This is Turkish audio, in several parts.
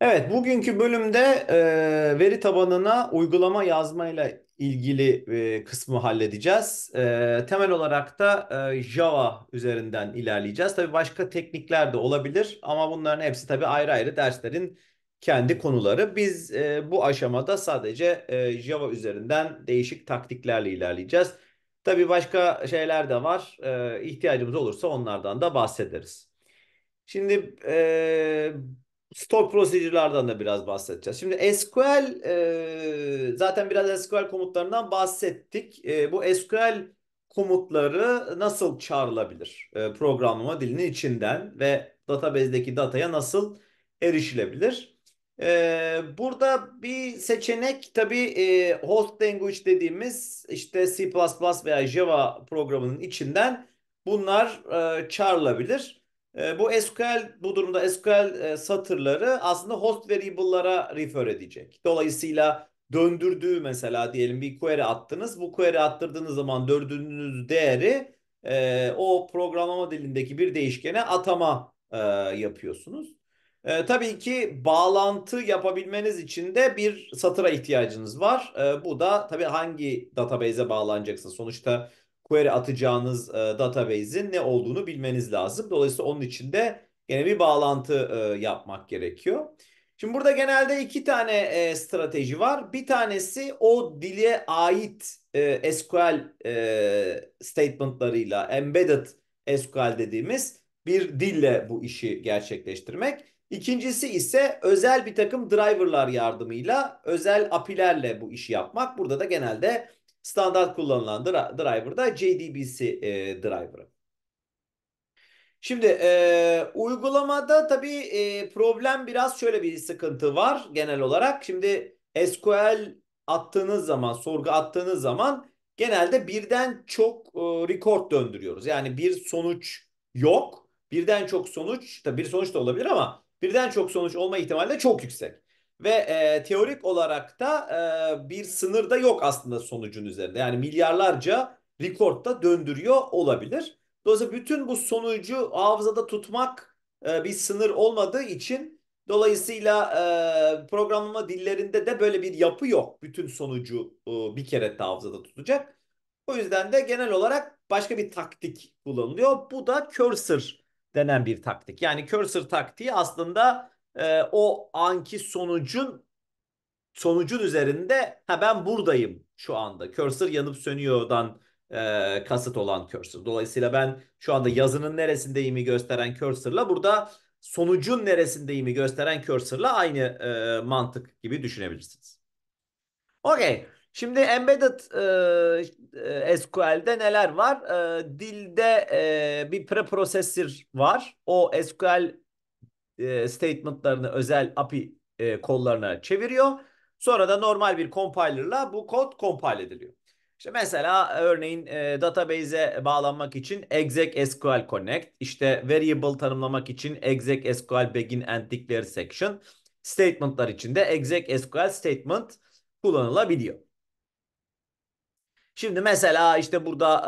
Evet, bugünkü bölümde e, veri tabanına uygulama yazmayla ilgili e, kısmı halledeceğiz. E, temel olarak da e, Java üzerinden ilerleyeceğiz. Tabii başka teknikler de olabilir ama bunların hepsi tabii ayrı ayrı derslerin kendi konuları. Biz e, bu aşamada sadece e, Java üzerinden değişik taktiklerle ilerleyeceğiz. Tabii başka şeyler de var. E, ihtiyacımız olursa onlardan da bahsederiz. Şimdi e, Stock prosedürlerden de biraz bahsedeceğiz. Şimdi SQL e, zaten biraz SQL komutlarından bahsettik. E, bu SQL komutları nasıl çağrılabilir e, programlama dilinin içinden ve database'deki dataya nasıl erişilebilir? E, burada bir seçenek tabii e, host language dediğimiz işte C++ veya Java programının içinden bunlar e, çağrılabilir. Ee, bu SQL bu durumda SQL e, satırları aslında host variable'lara refer edecek. Dolayısıyla döndürdüğü mesela diyelim bir query attınız. Bu query attırdığınız zaman döndürdüğünüz değeri e, o programlama dilindeki bir değişkene atama e, yapıyorsunuz. E, tabii ki bağlantı yapabilmeniz için de bir satıra ihtiyacınız var. E, bu da tabii hangi database'e bağlanacaksınız. Sonuçta query atacağınız e, database'in ne olduğunu bilmeniz lazım. Dolayısıyla onun için de gene bir bağlantı e, yapmak gerekiyor. Şimdi burada genelde iki tane e, strateji var. Bir tanesi o dile ait e, SQL e, statementlarıyla embedded SQL dediğimiz bir dille bu işi gerçekleştirmek. İkincisi ise özel bir takım driverlar yardımıyla, özel apilerle bu işi yapmak. Burada da genelde Standart kullanılan driver da JDBC e, driver'ı. Şimdi e, uygulamada tabii e, problem biraz şöyle bir sıkıntı var genel olarak. Şimdi SQL attığınız zaman, sorgu attığınız zaman genelde birden çok e, record döndürüyoruz. Yani bir sonuç yok. Birden çok sonuç, tabii bir sonuç da olabilir ama birden çok sonuç olma ihtimali de çok yüksek. Ve e, teorik olarak da e, bir sınır da yok aslında sonucun üzerinde. Yani milyarlarca rekord da döndürüyor olabilir. Dolayısıyla bütün bu sonucu hafızada tutmak e, bir sınır olmadığı için dolayısıyla e, programlama dillerinde de böyle bir yapı yok. Bütün sonucu e, bir kere de hafızada tutacak. O yüzden de genel olarak başka bir taktik kullanılıyor. Bu da cursor denen bir taktik. Yani cursor taktiği aslında e, o anki sonucun sonucun üzerinde ha ben buradayım şu anda. Cursor yanıp sönüyordan e, kasıt olan cursor. Dolayısıyla ben şu anda yazının neresindeyimi gösteren cursor'la burada sonucun neresindeyimi gösteren cursor'la aynı e, mantık gibi düşünebilirsiniz. Okey. Şimdi embedded e, e SQL'de neler var? E, dilde e, bir preprocessor var. O SQL e, statementlarını özel API e, kollarına çeviriyor. Sonra da normal bir compiler'la bu kod compile ediliyor. İşte mesela e, örneğin e, database'e bağlanmak için exec SQL connect, işte variable tanımlamak için exec SQL begin and declare section, statement'lar için de exec SQL statement kullanılabiliyor. Şimdi mesela işte burada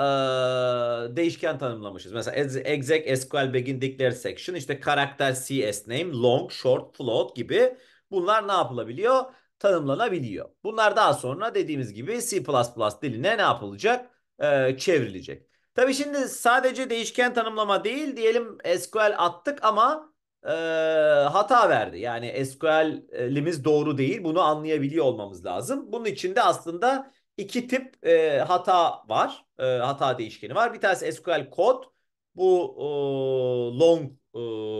e, değişken tanımlamışız. Mesela exec SQL begin declare section işte karakter CS name long short float gibi bunlar ne yapılabiliyor? Tanımlanabiliyor. Bunlar daha sonra dediğimiz gibi C++ diline ne yapılacak? E, çevrilecek. Tabi şimdi sadece değişken tanımlama değil diyelim SQL attık ama e, hata verdi. Yani SQL'imiz doğru değil. Bunu anlayabiliyor olmamız lazım. Bunun için de aslında iki tip e, hata var. E, hata değişkeni var. Bir tanesi SQL kod. Bu e, long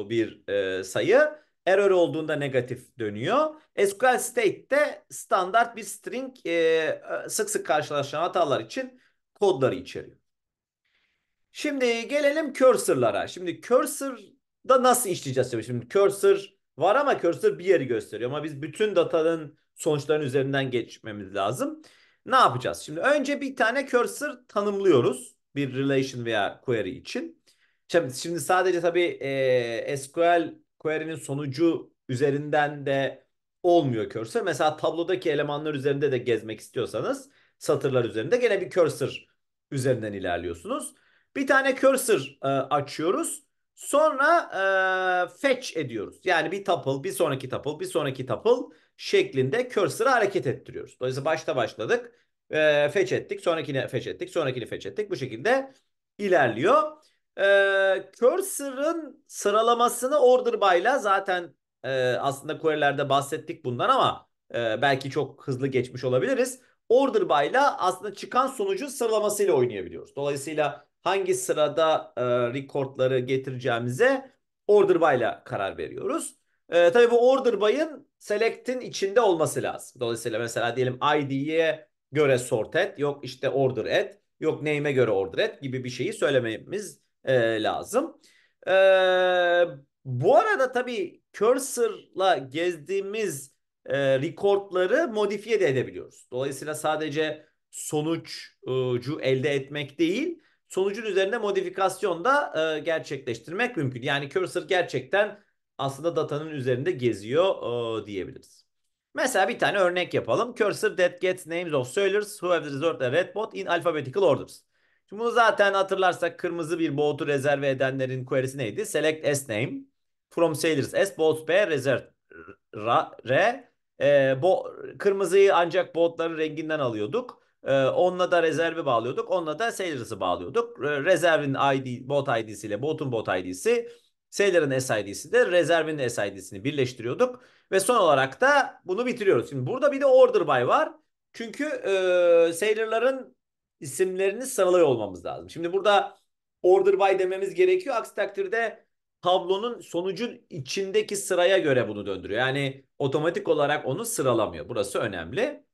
e, bir e, sayı. Error olduğunda negatif dönüyor. SQL state'te standart bir string e, e, sık sık karşılaşan hatalar için kodları içeriyor. Şimdi gelelim cursor'lara. Şimdi cursor'da nasıl işleyeceğiz? Şimdi cursor var ama cursor bir yeri gösteriyor. Ama biz bütün datanın sonuçların üzerinden geçmemiz lazım. Ne yapacağız? Şimdi önce bir tane cursor tanımlıyoruz. Bir relation veya query için. Şimdi, şimdi sadece tabii e, SQL query'nin sonucu üzerinden de olmuyor cursor. Mesela tablodaki elemanlar üzerinde de gezmek istiyorsanız satırlar üzerinde gene bir cursor üzerinden ilerliyorsunuz. Bir tane cursor e, açıyoruz. Sonra e, fetch ediyoruz. Yani bir tuple, bir sonraki tuple, bir sonraki tuple şeklinde cursor'ı hareket ettiriyoruz. Dolayısıyla başta başladık. E, fetch ettik. Sonrakini fetch ettik. Sonrakini fetch ettik. Bu şekilde ilerliyor. E, cursor'ın sıralamasını order by'la zaten e, aslında query'lerde bahsettik bundan ama e, belki çok hızlı geçmiş olabiliriz. Order by'la aslında çıkan sonucun sıralamasıyla oynayabiliyoruz. Dolayısıyla hangi sırada e, record'ları getireceğimize order by'la karar veriyoruz. E, tabii bu order by'ın select'in içinde olması lazım. Dolayısıyla mesela diyelim id'ye göre sort et, yok işte order et, yok name'e göre order et gibi bir şeyi söylememiz e, lazım. E, bu arada tabii cursor'la gezdiğimiz e, record'ları modifiye de edebiliyoruz. Dolayısıyla sadece sonucu elde etmek değil, sonucun üzerinde modifikasyon da e, gerçekleştirmek mümkün. Yani cursor gerçekten aslında datanın üzerinde geziyor e, diyebiliriz. Mesela bir tane örnek yapalım. Cursor that gets names of sailors who have reserved a red boat in alphabetical orders. Şimdi bunu zaten hatırlarsak kırmızı bir botu rezerve edenlerin query'si neydi? Select S name from sailors S boat B reserved ra, re e, bo, kırmızıyı ancak botların renginden alıyorduk. E, onunla da rezervi bağlıyorduk. Onunla da sailors'ı bağlıyorduk. rezervin ID, bot ID'siyle bot'un bot ID'si Sailor'ın SID'si de rezervin SID'sini birleştiriyorduk. Ve son olarak da bunu bitiriyoruz. Şimdi burada bir de order by var. Çünkü e, Sailor'ların isimlerini sıralıyor olmamız lazım. Şimdi burada order by dememiz gerekiyor. Aksi takdirde tablonun sonucun içindeki sıraya göre bunu döndürüyor. Yani otomatik olarak onu sıralamıyor. Burası önemli.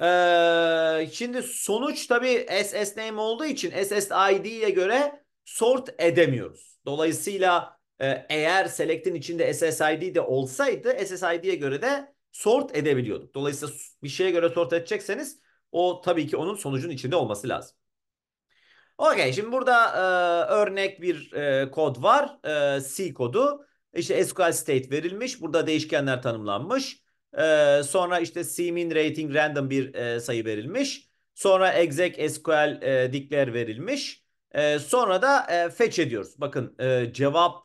Ee, şimdi sonuç tabii SS name olduğu için SSID'ye göre sort edemiyoruz. Dolayısıyla e, eğer Select'in içinde SSID de olsaydı SSID'ye göre de sort edebiliyorduk. Dolayısıyla bir şeye göre sort edecekseniz o tabii ki onun sonucun içinde olması lazım. Okey şimdi burada e, örnek bir e, kod var. E, C kodu. İşte SQL state verilmiş. Burada değişkenler tanımlanmış. E, sonra işte cmin rating random bir e, sayı verilmiş. Sonra exec SQL e, dikler verilmiş. E, sonra da e, fetch ediyoruz. Bakın e, cevap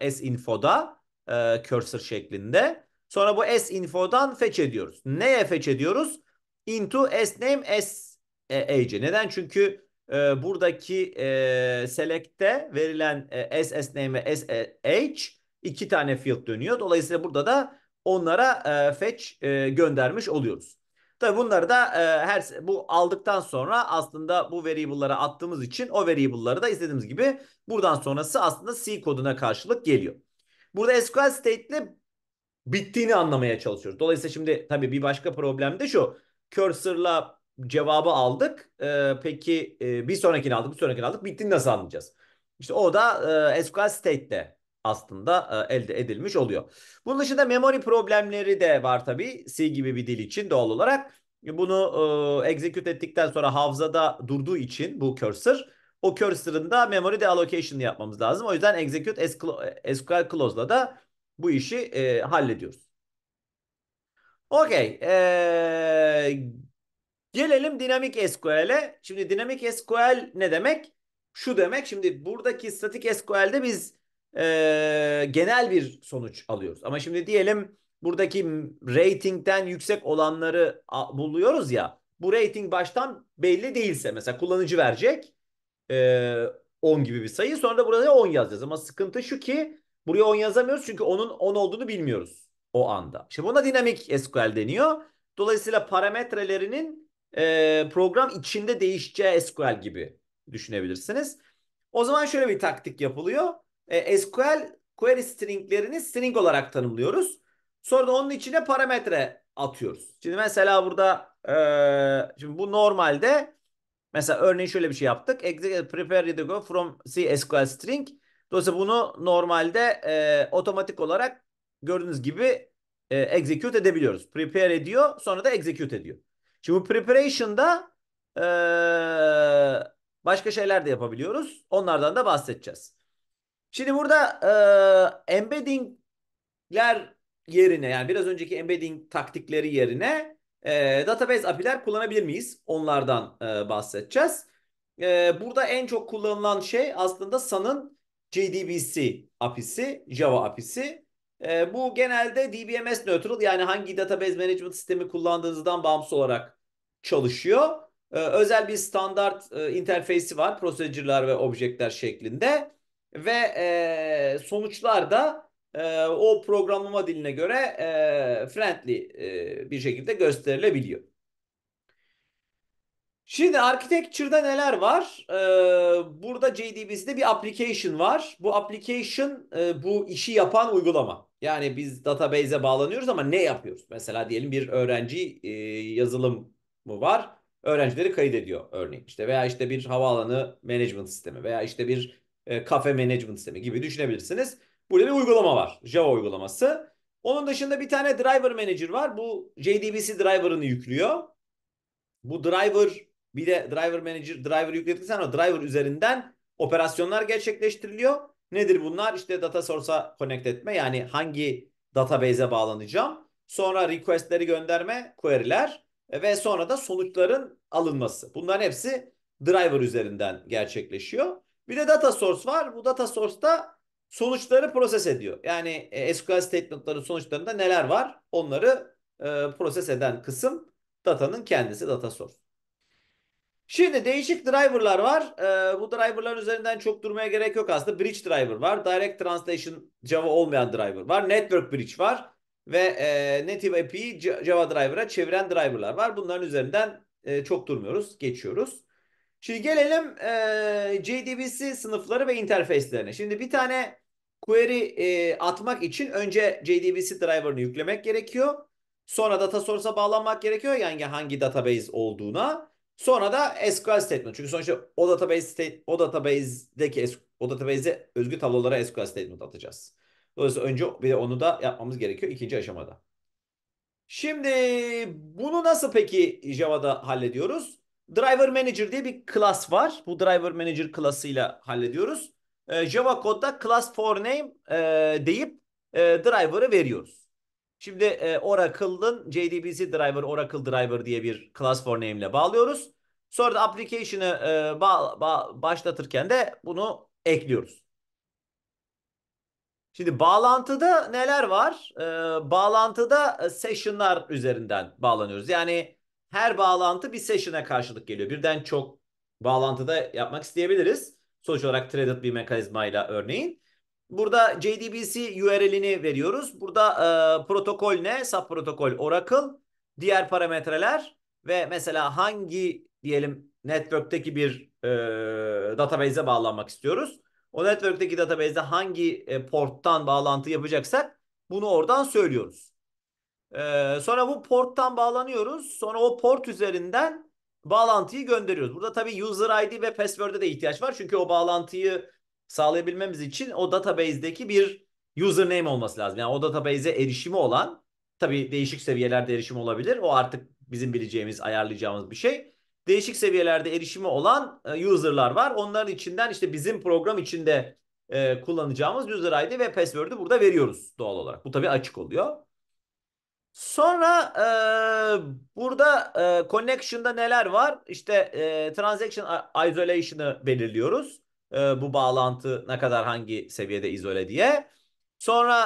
e, S infoda e, cursor şeklinde. Sonra bu S infodan fetch ediyoruz. Neye fetch ediyoruz? Into S name S e, age. Neden? Çünkü e, buradaki e, select'te verilen e, S S name S e, age iki tane field dönüyor. Dolayısıyla burada da onlara e, fetch e, göndermiş oluyoruz. Tabi bunları da e, her bu aldıktan sonra aslında bu variable'lara attığımız için o variable'ları da istediğimiz gibi buradan sonrası aslında C koduna karşılık geliyor. Burada SQL state'le bittiğini anlamaya çalışıyoruz. Dolayısıyla şimdi tabi bir başka problem de şu. Cursor'la cevabı aldık. E, peki e, bir sonrakini aldık, bir sonrakini aldık. Bittiğini nasıl anlayacağız? İşte o da e, SQL state'le aslında e, elde edilmiş oluyor. Bunun dışında memory problemleri de var tabii C gibi bir dil için doğal olarak. Bunu e, execute ettikten sonra hafızada durduğu için bu cursor o cursor'ın da memory deallocation yapmamız lazım. O yüzden execute e, SQL clause'la da bu işi e, hallediyoruz. Okey. E, gelelim dinamik SQL'e. Şimdi dinamik SQL ne demek? Şu demek. Şimdi buradaki statik SQL'de biz e, genel bir sonuç alıyoruz. Ama şimdi diyelim buradaki ratingden yüksek olanları buluyoruz ya. Bu rating baştan belli değilse mesela kullanıcı verecek e, 10 gibi bir sayı. Sonra da burada 10 yazacağız. Ama sıkıntı şu ki buraya 10 yazamıyoruz çünkü onun 10 olduğunu bilmiyoruz o anda. İşte buna dinamik SQL deniyor. Dolayısıyla parametrelerinin e, program içinde değişeceği SQL gibi düşünebilirsiniz. O zaman şöyle bir taktik yapılıyor e, SQL query stringlerini string olarak tanımlıyoruz. Sonra da onun içine parametre atıyoruz. Şimdi mesela burada e, şimdi bu normalde mesela örneğin şöyle bir şey yaptık. Execute prepare go from C SQL string. Dolayısıyla bunu normalde e, otomatik olarak gördüğünüz gibi e, execute edebiliyoruz. Prepare ediyor sonra da execute ediyor. Şimdi bu preparation'da e, başka şeyler de yapabiliyoruz. Onlardan da bahsedeceğiz. Şimdi burada e, embeddingler yerine yani biraz önceki embedding taktikleri yerine e, database API'ler kullanabilir miyiz? Onlardan e, bahsedeceğiz. E, burada en çok kullanılan şey aslında SAN'ın JDBC API'si, Java API'si. E, bu genelde DBMS neutral yani hangi database management sistemi kullandığınızdan bağımsız olarak çalışıyor. E, özel bir standart e, interfeysi var, procedurelar ve objektler şeklinde ve e, sonuçlar da e, o programlama diline göre e, friendly e, bir şekilde gösterilebiliyor. Şimdi architecture'da neler var? Ee, burada JDBC'de bir application var. Bu application e, bu işi yapan uygulama. Yani biz database'e bağlanıyoruz ama ne yapıyoruz? Mesela diyelim bir öğrenci e, yazılımı var. Öğrencileri kaydediyor örneğin. işte veya işte bir havaalanı management sistemi veya işte bir e, kafe management sistemi gibi düşünebilirsiniz. Burada bir uygulama var. Java uygulaması. Onun dışında bir tane driver manager var. Bu JDBC driver'ını yüklüyor. Bu driver bir de driver manager driver yükledikten sonra driver üzerinden operasyonlar gerçekleştiriliyor. Nedir bunlar? İşte data source'a connect etme yani hangi database'e bağlanacağım. Sonra request'leri gönderme, query'ler e, ve sonra da sonuçların alınması. Bunların hepsi driver üzerinden gerçekleşiyor. Bir de data source var. Bu data source da sonuçları proses ediyor. Yani e, SQL statement'ların sonuçlarında neler var? Onları e, proses eden kısım datanın kendisi data source. Şimdi değişik driver'lar var. Ee, bu driver'ların üzerinden çok durmaya gerek yok aslında. Bridge driver var. Direct Translation Java olmayan driver var. Network Bridge var. Ve e, Native API Java driver'a çeviren driver'lar var. Bunların üzerinden e, çok durmuyoruz. Geçiyoruz. Şimdi gelelim e, JDBC sınıfları ve interface'lerine. Şimdi bir tane query e, atmak için önce JDBC driver'ını yüklemek gerekiyor. Sonra data source'a bağlanmak gerekiyor. Yani hangi database olduğuna. Sonra da SQL statement. Çünkü sonuçta o database o database'deki o database'e özgü tablolara SQL statement atacağız. Dolayısıyla önce bir de onu da yapmamız gerekiyor ikinci aşamada. Şimdi bunu nasıl peki Java'da hallediyoruz? Driver Manager diye bir class var. Bu Driver Manager class'ıyla hallediyoruz. E, Java kodda class for name e, deyip e, driver'ı veriyoruz. Şimdi e, Oracle'ın JDBC driver, Oracle driver diye bir class for name ile bağlıyoruz. Sonra da application'ı e, ba ba başlatırken de bunu ekliyoruz. Şimdi bağlantıda neler var? E, bağlantıda e, session'lar üzerinden bağlanıyoruz. Yani her bağlantı bir session'a karşılık geliyor. Birden çok bağlantıda yapmak isteyebiliriz. Sonuç olarak threaded bir mekanizmayla örneğin. Burada JDBC URL'ini veriyoruz. Burada e, protokol ne? Sub protokol Oracle. Diğer parametreler ve mesela hangi diyelim network'teki bir e, database'e bağlanmak istiyoruz. O network'teki database'de hangi e, porttan bağlantı yapacaksak bunu oradan söylüyoruz. Ee, sonra bu porttan bağlanıyoruz. Sonra o port üzerinden bağlantıyı gönderiyoruz. Burada tabii user ID ve password'e de ihtiyaç var. Çünkü o bağlantıyı sağlayabilmemiz için o database'deki bir username olması lazım. Yani o database'e erişimi olan tabii değişik seviyelerde erişim olabilir. O artık bizim bileceğimiz, ayarlayacağımız bir şey. Değişik seviyelerde erişimi olan e, user'lar var. Onların içinden işte bizim program içinde e, kullanacağımız user ID ve password'ü burada veriyoruz doğal olarak. Bu tabii açık oluyor. Sonra e, burada e, connection'da neler var? İşte e, transaction isolation'ı belirliyoruz. E, bu bağlantı ne kadar hangi seviyede izole diye. Sonra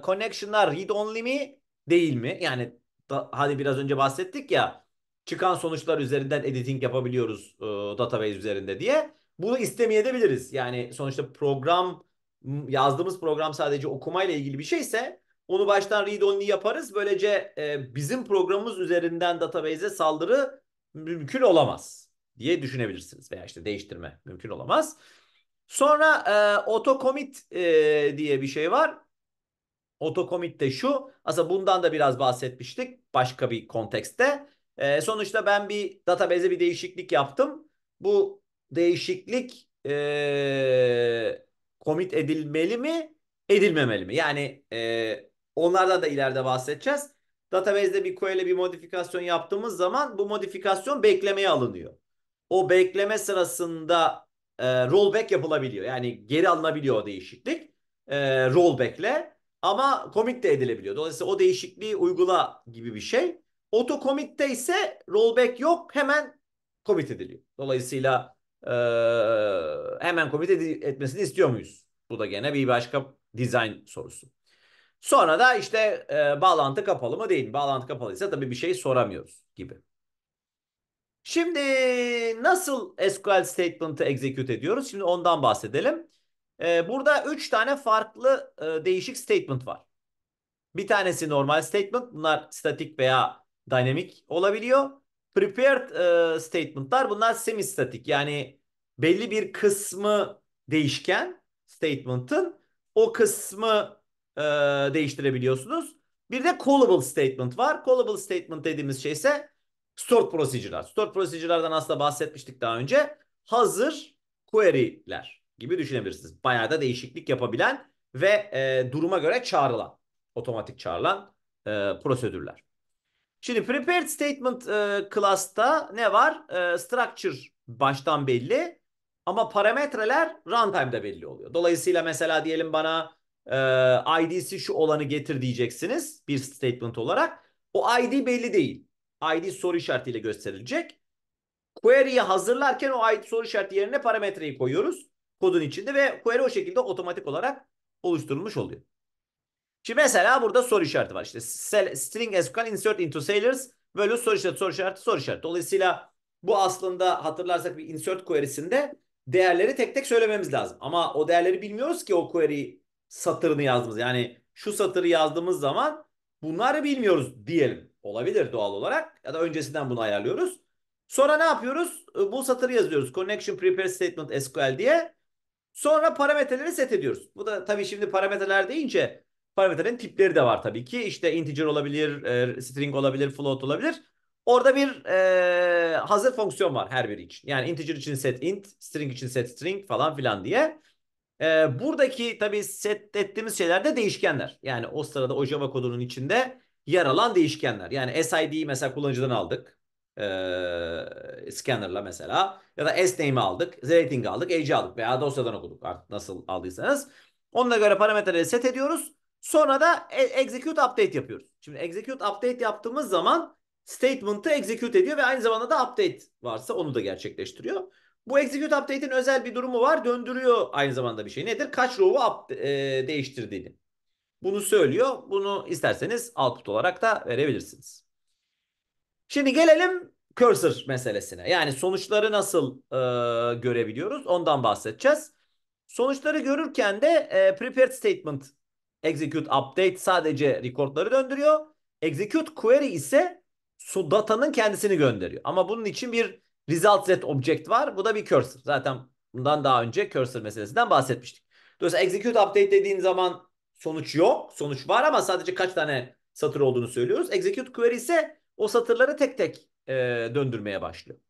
e, connection'lar read only mi değil mi? Yani da, hadi biraz önce bahsettik ya çıkan sonuçlar üzerinden editing yapabiliyoruz e, database üzerinde diye. Bunu istemeyebiliriz. Yani sonuçta program yazdığımız program sadece okumayla ilgili bir şeyse onu baştan read only yaparız. Böylece e, bizim programımız üzerinden database'e saldırı mümkün olamaz diye düşünebilirsiniz. Veya işte değiştirme mümkün olamaz. Sonra e, auto commit e, diye bir şey var. Auto commit de şu. Aslında bundan da biraz bahsetmiştik başka bir kontekste. E, sonuçta ben bir database'e bir değişiklik yaptım. Bu değişiklik e, commit edilmeli mi? Edilmemeli mi? Yani e, Onlardan da ileride bahsedeceğiz. Database'de bir query'le bir modifikasyon yaptığımız zaman bu modifikasyon beklemeye alınıyor. O bekleme sırasında e, rollback yapılabiliyor. Yani geri alınabiliyor o değişiklik e, rollback'le ama commit de edilebiliyor. Dolayısıyla o değişikliği uygula gibi bir şey. Auto commit'te ise rollback yok hemen commit ediliyor. Dolayısıyla e, hemen commit ed- etmesini istiyor muyuz? Bu da gene bir başka design sorusu. Sonra da işte e, bağlantı kapalı mı değil mi? Bağlantı kapalıysa tabii bir şey soramıyoruz gibi. Şimdi nasıl SQL statement'ı execute ediyoruz? Şimdi ondan bahsedelim. E, burada 3 tane farklı e, değişik statement var. Bir tanesi normal statement. Bunlar statik veya dynamic olabiliyor. Prepared e, statement'lar bunlar semi statik. Yani belli bir kısmı değişken statement'ın o kısmı e, değiştirebiliyorsunuz. Bir de callable statement var. Callable statement dediğimiz şey ise stored procedure'lar. Stored procedure'lardan aslında bahsetmiştik daha önce. Hazır query'ler gibi düşünebilirsiniz. Bayağı da değişiklik yapabilen ve e, duruma göre çağrılan, otomatik çağrılan e, prosedürler. Şimdi prepared statement e, class'ta ne var? E, structure baştan belli ama parametreler runtime'da belli oluyor. Dolayısıyla mesela diyelim bana e, ee, ID'si şu olanı getir diyeceksiniz bir statement olarak. O ID belli değil. ID soru işaretiyle gösterilecek. Query'yi hazırlarken o ID soru işareti yerine parametreyi koyuyoruz kodun içinde ve query o şekilde otomatik olarak oluşturulmuş oluyor. Şimdi mesela burada soru işareti var. İşte string as can insert into sailors böyle soru işareti soru işareti soru işareti. Dolayısıyla bu aslında hatırlarsak bir insert query'sinde değerleri tek tek söylememiz lazım. Ama o değerleri bilmiyoruz ki o query satırını yazdığımız yani şu satırı yazdığımız zaman bunları bilmiyoruz diyelim. Olabilir doğal olarak ya da öncesinden bunu ayarlıyoruz. Sonra ne yapıyoruz? E, bu satırı yazıyoruz. Connection prepare statement SQL diye. Sonra parametreleri set ediyoruz. Bu da tabii şimdi parametreler deyince parametrelerin tipleri de var tabii ki. İşte integer olabilir, e, string olabilir, float olabilir. Orada bir e, hazır fonksiyon var her biri için. Yani integer için set int, string için set string falan filan diye. E, buradaki tabii set ettiğimiz şeyler de değişkenler. Yani o sırada o Java kodunun içinde yer alan değişkenler. Yani SID'yi mesela kullanıcıdan aldık. E, scanner'la mesela. Ya da s aldık. Z-rating aldık. Age'i aldık. Veya dosyadan okuduk. Artık nasıl aldıysanız. Onunla göre parametreleri set ediyoruz. Sonra da e, execute update yapıyoruz. Şimdi execute update yaptığımız zaman statement'ı execute ediyor ve aynı zamanda da update varsa onu da gerçekleştiriyor. Bu execute update'in özel bir durumu var. Döndürüyor aynı zamanda bir şey. Nedir? Kaç row'u e, değiştirdiğini. Bunu söylüyor. Bunu isterseniz output olarak da verebilirsiniz. Şimdi gelelim cursor meselesine. Yani sonuçları nasıl e, görebiliyoruz? Ondan bahsedeceğiz. Sonuçları görürken de e, prepared statement execute update sadece recordları döndürüyor. Execute query ise su datanın kendisini gönderiyor. Ama bunun için bir result set object var. Bu da bir cursor. Zaten bundan daha önce cursor meselesinden bahsetmiştik. Dolayısıyla execute update dediğin zaman sonuç yok. Sonuç var ama sadece kaç tane satır olduğunu söylüyoruz. Execute query ise o satırları tek tek e, döndürmeye başlıyor.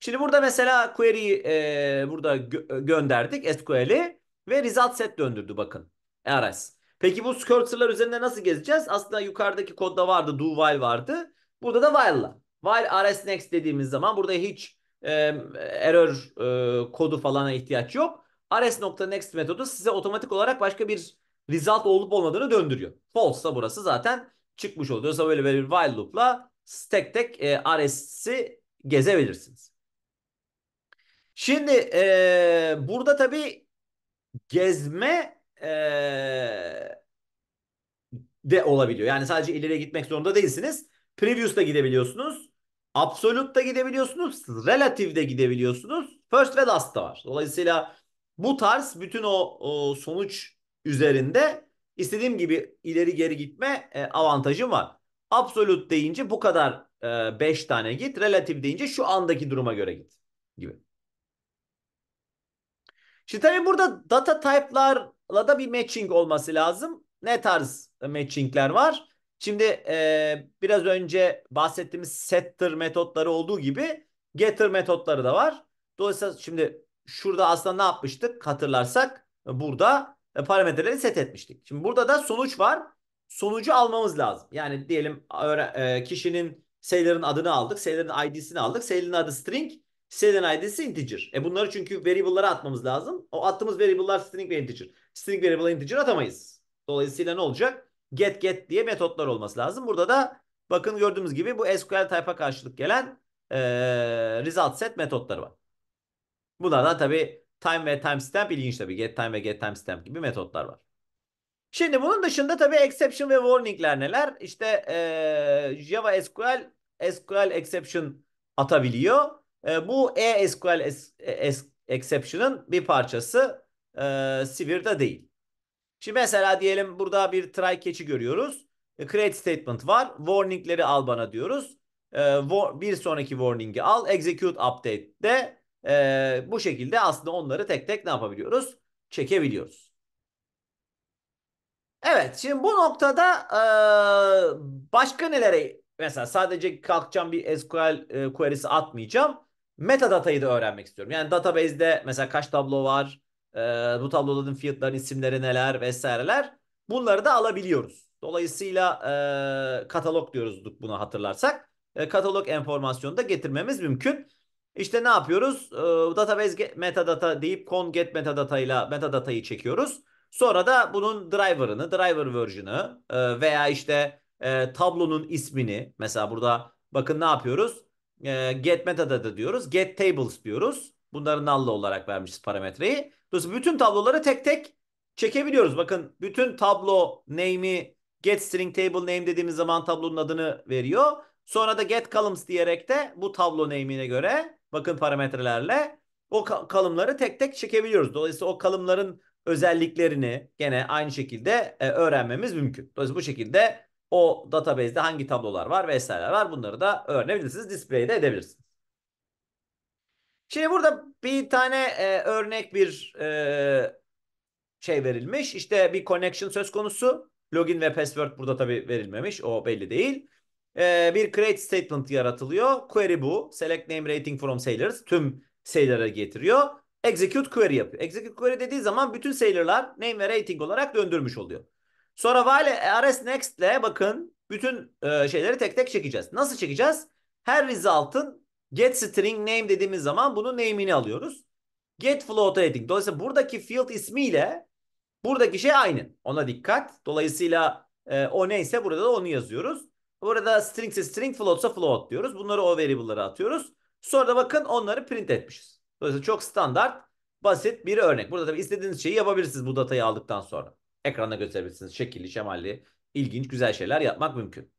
Şimdi burada mesela queryi e, burada gö- gönderdik SQL'i ve result set döndürdü bakın. RS. Peki bu cursor'lar üzerinde nasıl gezeceğiz? Aslında yukarıdaki kodda vardı do while vardı. Burada da while'la. While RS next dediğimiz zaman burada hiç e, error e, kodu falana ihtiyaç yok. RS.next metodu size otomatik olarak başka bir result olup olmadığını döndürüyor. False'sa burası zaten çıkmış oluyor. Dolayısıyla böyle bir while loop'la tek tek e, RS'i gezebilirsiniz. Şimdi e, burada tabi gezme e, de olabiliyor. Yani sadece ileriye gitmek zorunda değilsiniz. Previous gidebiliyorsunuz. Absolute da gidebiliyorsunuz. Relative de gidebiliyorsunuz. First ve last da var. Dolayısıyla bu tarz bütün o, o sonuç üzerinde istediğim gibi ileri geri gitme e, avantajım var. Absolute deyince bu kadar 5 e, tane git. Relative deyince şu andaki duruma göre git gibi. Şimdi tabii burada data type'larla da bir matching olması lazım. Ne tarz matching'ler var? Şimdi e, biraz önce bahsettiğimiz setter metotları olduğu gibi getter metotları da var. Dolayısıyla şimdi şurada aslında ne yapmıştık hatırlarsak burada e, parametreleri set etmiştik. Şimdi burada da sonuç var. Sonucu almamız lazım. Yani diyelim e, kişinin sayıların adını aldık. Sayıların ID'sini aldık. Sayının adı string. Sayının ID'si integer. E bunları çünkü variable'lara atmamız lazım. O attığımız variable'lar string ve integer. String variable'a integer atamayız. Dolayısıyla ne olacak? get get diye metotlar olması lazım. Burada da bakın gördüğümüz gibi bu SQL tayfa karşılık gelen e, result set metotları var. Bunlardan tabi time ve timestamp ilginç tabi. Get time ve get timestamp gibi metotlar var. Şimdi bunun dışında tabi exception ve warning'ler neler? İşte e, Java SQL SQL exception atabiliyor. E, bu e SQL es, es, exception'ın bir parçası. E, Sivir'de değil. Şimdi mesela diyelim burada bir try catch'i görüyoruz. E, create statement var. Warning'leri al bana diyoruz. E, bir sonraki warning'i al. Execute update de e, bu şekilde aslında onları tek tek ne yapabiliyoruz? Çekebiliyoruz. Evet şimdi bu noktada başka nelere mesela sadece kalkacağım bir SQL query'si atmayacağım. Metadata'yı da öğrenmek istiyorum. Yani database'de mesela kaç tablo var? e, bu tabloların fiyatların isimleri neler vesaireler bunları da alabiliyoruz. Dolayısıyla e, katalog diyoruzduk buna hatırlarsak. E, katalog enformasyonu da getirmemiz mümkün. İşte ne yapıyoruz? E, database get, metadata deyip con get metadata ile metadatayı çekiyoruz. Sonra da bunun driver'ını, driver version'ı e, veya işte e, tablonun ismini mesela burada bakın ne yapıyoruz? E, get metadata diyoruz. Get tables diyoruz. Bunların null olarak vermişiz parametreyi. Dolayısıyla bütün tabloları tek tek çekebiliyoruz. Bakın bütün tablo name'i get string table name dediğimiz zaman tablonun adını veriyor. Sonra da get columns diyerek de bu tablo name'ine göre bakın parametrelerle o kalımları tek tek çekebiliyoruz. Dolayısıyla o kalımların özelliklerini gene aynı şekilde e, öğrenmemiz mümkün. Dolayısıyla bu şekilde o database'de hangi tablolar var vesaireler var bunları da öğrenebilirsiniz. Display'de edebilirsiniz. Şimdi burada bir tane e, örnek bir e, şey verilmiş. İşte bir connection söz konusu. Login ve password burada tabi verilmemiş. O belli değil. E, bir create statement yaratılıyor. Query bu. Select name rating from sailors. Tüm sailor'a getiriyor. Execute query yapıyor. Execute query dediği zaman bütün sailor'lar name ve rating olarak döndürmüş oluyor. Sonra while rs next ile bakın bütün e, şeyleri tek tek çekeceğiz. Nasıl çekeceğiz? Her result'ın Get string name dediğimiz zaman bunun name'ini alıyoruz. Get float heading. Dolayısıyla buradaki field ismiyle buradaki şey aynı. Ona dikkat. Dolayısıyla e, o neyse burada da onu yazıyoruz. Burada string ise string, floatsa float diyoruz. Bunları o variable'lara atıyoruz. Sonra da bakın onları print etmişiz. Dolayısıyla çok standart, basit bir örnek. Burada tabii istediğiniz şeyi yapabilirsiniz bu datayı aldıktan sonra. Ekranda gösterebilirsiniz. Şekilli, şemalli, ilginç, güzel şeyler yapmak mümkün.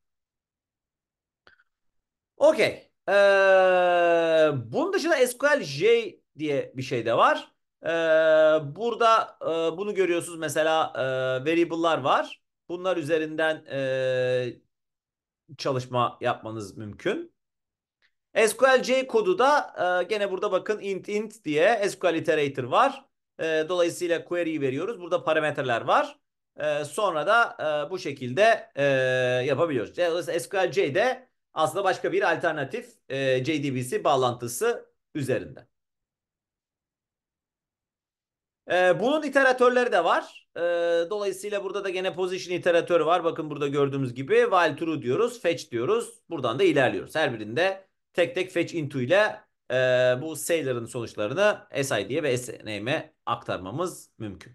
Okey. Ee, bunun dışında SQL J diye bir şey de var. Ee, burada e, bunu görüyorsunuz mesela e, variable'lar var. Bunlar üzerinden e, çalışma yapmanız mümkün. SQL J kodu da e, gene burada bakın int int diye SQL iterator var. E, dolayısıyla query'i veriyoruz. Burada parametreler var. E, sonra da e, bu şekilde e, yapabiliyoruz. E, dolayısıyla SQL J'de aslında başka bir alternatif e, JDBC bağlantısı üzerinde. E, bunun iteratörleri de var. E, dolayısıyla burada da gene position iteratörü var. Bakın burada gördüğümüz gibi while true diyoruz, fetch diyoruz. Buradan da ilerliyoruz. Her birinde tek tek fetch into ile e, bu sailor'ın sonuçlarını SID'ye ve snme aktarmamız mümkün.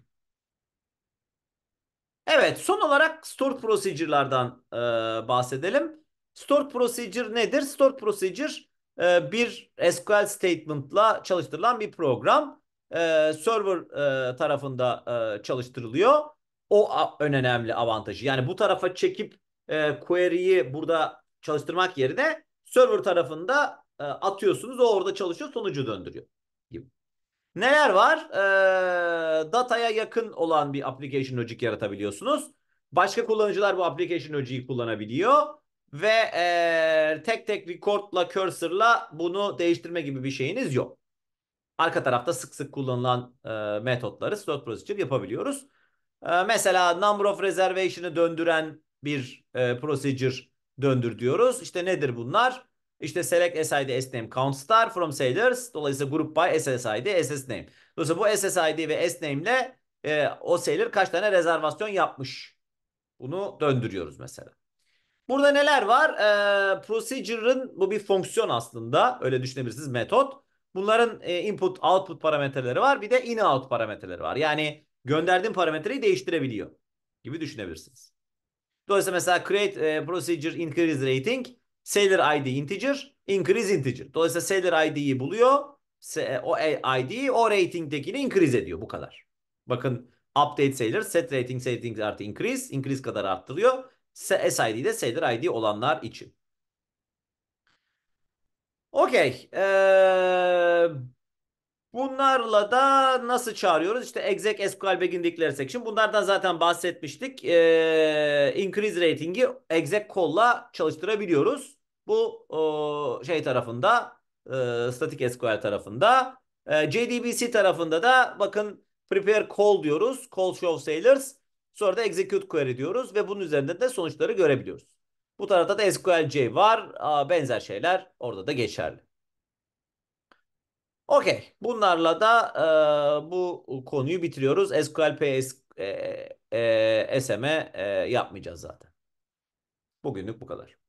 Evet son olarak stored procedure'lardan e, bahsedelim. Stored procedure nedir? Stored procedure e, bir SQL statement'la çalıştırılan bir program. E, server e, tarafında çalıştırılıyor. O en önemli avantajı. Yani bu tarafa çekip e, query'yi burada çalıştırmak yerine server tarafında atıyorsunuz. O orada çalışıyor, sonucu döndürüyor gibi. Neler var? dataya yakın olan bir application logic yaratabiliyorsunuz. Başka kullanıcılar bu application logic'i kullanabiliyor ve e, tek tek recordla cursor'la bunu değiştirme gibi bir şeyiniz yok. Arka tarafta sık sık kullanılan e, metotları slot procedure yapabiliyoruz. E, mesela number of reservation'ı döndüren bir e, procedure döndür diyoruz. İşte nedir bunlar? İşte select SID sname count star from sellers. Dolayısıyla group by SSID ssname. Dolayısıyla bu SSID ve sname ile e, o sailor kaç tane rezervasyon yapmış? Bunu döndürüyoruz mesela. Burada neler var? E, procedure'ın bu bir fonksiyon aslında. Öyle düşünebilirsiniz metot. Bunların e, input output parametreleri var. Bir de in out parametreleri var. Yani gönderdiğim parametreyi değiştirebiliyor gibi düşünebilirsiniz. Dolayısıyla mesela create e, procedure increase rating seller id integer increase integer. Dolayısıyla seller id'yi buluyor. E, o e, id'yi o ratingdekini increase ediyor bu kadar. Bakın update seller set rating set rating artı increase increase kadar arttırıyor. SID ile Sailor ID olanlar için. Okey. Ee, bunlarla da nasıl çağırıyoruz? İşte exec SQL begin declare section. Bunlardan zaten bahsetmiştik. Ee, increase rating'i exec call'la çalıştırabiliyoruz. Bu o, şey tarafında e, static SQL tarafında. E, JDBC tarafında da bakın prepare call diyoruz. Call show sailors. Sonra da execute query diyoruz ve bunun üzerinde de sonuçları görebiliyoruz. Bu tarafta da SQLJ var. Benzer şeyler orada da geçerli. Okey. Bunlarla da e, bu konuyu bitiriyoruz. SQLP e, e, SM e, e, yapmayacağız zaten. Bugünlük bu kadar.